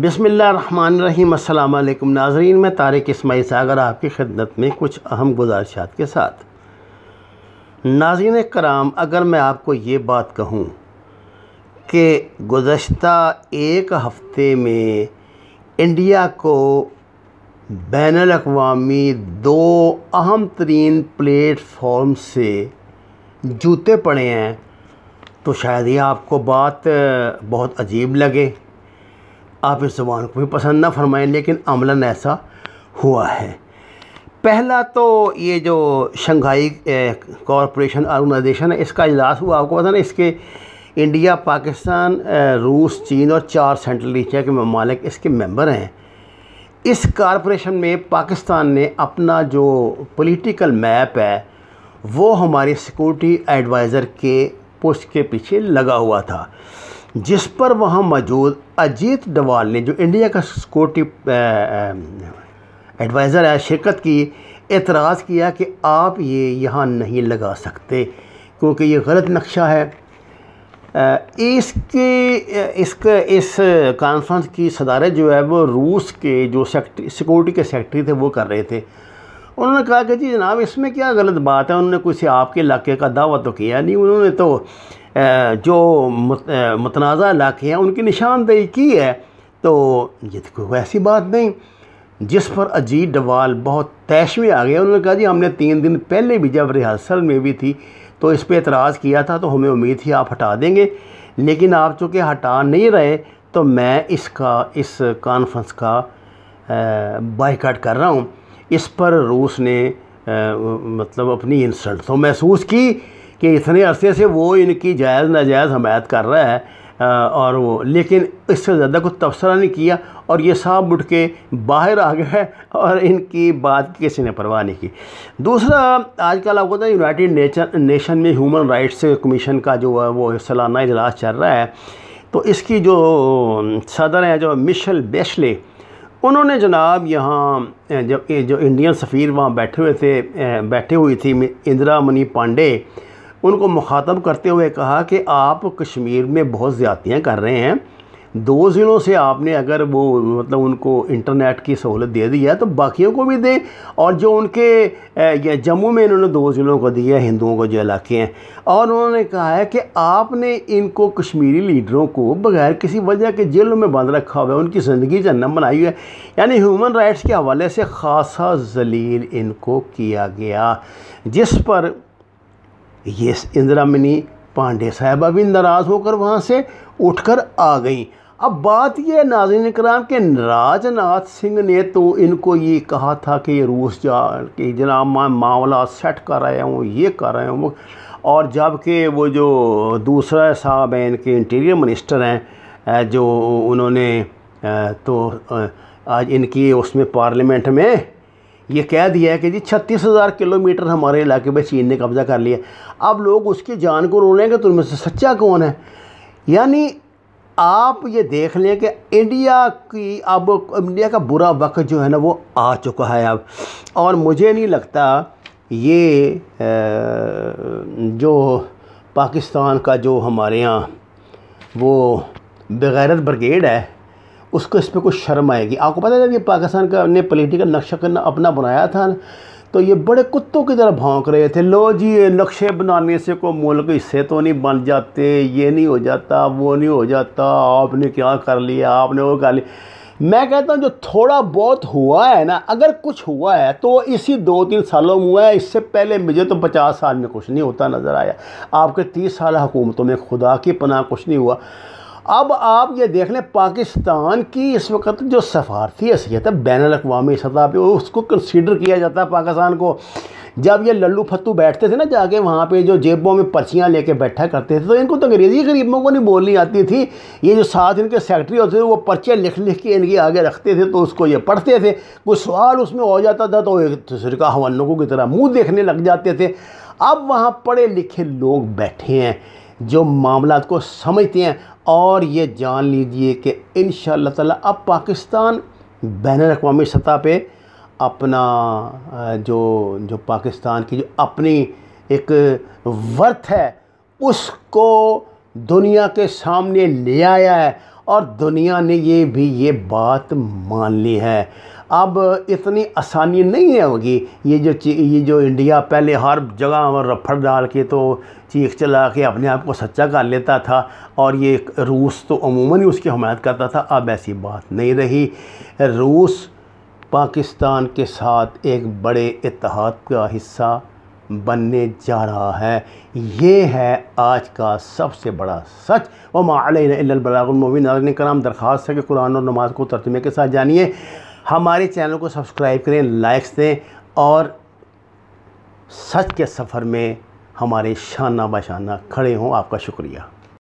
बसमीम अल्लाम नाजरीन में तारिक इसमाई सागर आपकी खिदमत में कुछ अहम गुजारिशात के साथ नाजीन कराम अगर मैं आपको ये बात कहूँ कि गुज्त एक हफ़्ते में इंडिया को बैन अवी दो अहम तरीन प्लेटफॉर्म से जूते पड़े हैं तो शायद ये आपको बात बहुत अजीब लगे आप इस ज़ुबान को भी पसंद ना फरमाएं लेकिन अमला ऐसा हुआ है पहला तो ये जो शंघाई कॉरपोरेशन ऑर्गेनाइजेशन है इसका इजलास हुआ आपको पता ना इसके इंडिया पाकिस्तान रूस चीन और चार सेंट्रल एशिया के ममालिक इसके मेंबर हैं इस कॉरपोरेशन में पाकिस्तान ने अपना जो पॉलिटिकल मैप है वो हमारे सिक्योरिटी एडवाइज़र के पोस्ट के पीछे लगा हुआ था जिस पर वहाँ मौजूद अजीत डवाल ने जो इंडिया का सिक्योरिटी एडवाइज़र है शिरकत की एतराज़ किया कि आप ये यहाँ नहीं लगा सकते क्योंकि ये गलत नक्शा है इसके इसके इस कॉन्फ्रेंस की सदारत जो है वो रूस के जो सेक्ट सिक्योरिटी के सेक्रेटरी थे वो कर रहे थे उन्होंने कहा कि जी जनाब इसमें क्या गलत बात है उन्होंने कुछ आपके इलाके का दावा तो किया नहीं उन्होंने तो जो मतनाज़ा इलाके हैं उनकी निशानदेही की है तो ये तो कोई ऐसी बात नहीं जिस पर अजीत डवाल बहुत तैश में आ गए उन्होंने कहा जी हमने तीन दिन पहले भी जब रिहर्सल में भी थी तो इस पर एतराज़ किया था तो हमें उम्मीद थी आप हटा देंगे लेकिन आप चूँकि हटा नहीं रहे तो मैं इसका इस कॉन्फ्रेंस का बाइकाट कर रहा हूँ इस पर रूस ने आ, मतलब अपनी इंसल्ट तो महसूस की कि इतने अरसे से वो इनकी जायज़ नाजायज़ हमायत कर रहा है आ, और वो लेकिन इससे ज़्यादा कुछ तबसरा नहीं किया और ये साफ उठ के बाहर आ गए और इनकी बात किसी ने परवाह नहीं की दूसरा आजकल आपको था यूनाइटेड नेशन नेशन में ह्यूमन राइट्स कमीशन का जो है वो सालाना इजलास चल रहा है तो इसकी जो सदर हैं जो मिशल बेशले उन्होंने जनाब यहाँ जब जो इंडियन सफ़ीर वहाँ बैठे हुए थे बैठे हुई थी इंदिरा मनी पांडे उनको मुखातब करते हुए कहा कि आप कश्मीर में बहुत ज़्यादियाँ कर रहे हैं दो ज़िलों से आपने अगर वो मतलब उनको इंटरनेट की सहूलत दे दी है तो बाकियों को भी दें और जो उनके जम्मू में इन्होंने दो ज़िलों को दिया है हिंदुओं को जो इलाके हैं और उन्होंने कहा है कि आपने इनको कश्मीरी लीडरों को बगैर किसी वजह के जेलों में बंद रखा हुआ है उनकी ज़िंदगी जन्म बनाई हुई है यानी ह्यूमन राइट्स के हवाले से खासा जलील इनको किया गया जिस पर ये इंदिरा मिनी पांडे साहब अभी नाराज़ होकर वहाँ से उठकर आ गई अब बात यह नाजिन कराम के राजनाथ सिंह ने तो इनको ये कहा था कि रूस जा कि जनाब मैं मामला सेट कर रहा हूँ ये कर रहे हूँ और जबकि वो जो दूसरा साहब हैं इनके इंटीरियर मिनिस्टर हैं जो उन्होंने तो आज इनकी उसमें पार्लियामेंट में ये कह दिया है कि जी छत्तीस हज़ार किलोमीटर हमारे इलाके में चीन ने कब्ज़ा कर लिया अब लोग उसकी जान को रोलेंगे तो उनमें तुम से सच्चा कौन है यानी आप ये देख लें कि इंडिया की अब इंडिया का बुरा वक्त जो है ना वो आ चुका है अब और मुझे नहीं लगता ये जो पाकिस्तान का जो हमारे यहाँ वो बगैरत ब्रिगेड है उसको इस पर कुछ शर्म आएगी आपको पता है कि पाकिस्तान का ने पॉलिटिकल नक्शा करना अपना बनाया था तो ये बड़े कुत्तों की तरह भौंक रहे थे लो जी ये नक्शे बनाने से को मुल्क हिस्से तो नहीं बन जाते ये नहीं हो जाता वो नहीं हो जाता आपने क्या कर लिया आपने वो कर लिया मैं कहता हूँ जो थोड़ा बहुत हुआ है ना अगर कुछ हुआ है तो इसी दो तीन सालों में हुआ है इससे पहले मुझे तो पचास साल में कुछ नहीं होता नज़र आया आपके तीस साल हुकूमतों में खुदा की पनाह कुछ नहीं हुआ अब आप ये देख लें पाकिस्तान की इस वक्त जो सफारती हैसीत है बैन अवी सतह पर उसको कंसिडर किया जाता है पाकिस्तान को जब ये लल्लू फत्तू बैठते थे ना जाके वहाँ पे जो जेबों में पर्चियाँ लेके बैठा करते थे तो इनको तो अंग्रेज़ी गरीबों को नहीं बोलनी आती थी ये जो साथ इनके सेक्रेटरी होते थे वो पर्चियाँ लिख लिख के इनके आगे रखते थे तो उसको ये पढ़ते थे कुछ सवाल उसमें हो जाता था तो एक दूसरे का हम लोगों की तरह मुँह देखने लग जाते थे अब वहाँ पढ़े लिखे लोग बैठे हैं जो मामला को समझते हैं और ये जान लीजिए कि इन ताला अब पाकिस्तान बैन अवी सतह पर अपना जो जो पाकिस्तान की जो अपनी एक वर्थ है उसको दुनिया के सामने ले आया है और दुनिया ने ये भी ये बात मान ली है अब इतनी आसानी नहीं होगी ये जो ये जो इंडिया पहले हर जगह रफड़ डाल के तो चीख चला के अपने आप को सच्चा कर लेता था और ये रूस तो अमूमन ही उसकी हमायत करता था अब ऐसी बात नहीं रही रूस पाकिस्तान के साथ एक बड़े इतिहाद का हिस्सा बनने जा रहा है ये है आज का सबसे बड़ा सच व मालबलामिन नाजन कराम दरख्वास्त है कि कुरान और नमाज को तर्जमे के साथ जानिए हमारे चैनल को सब्सक्राइब करें लाइक्स दें और सच के सफ़र में हमारे शाना बशाना खड़े हों आपका शुक्रिया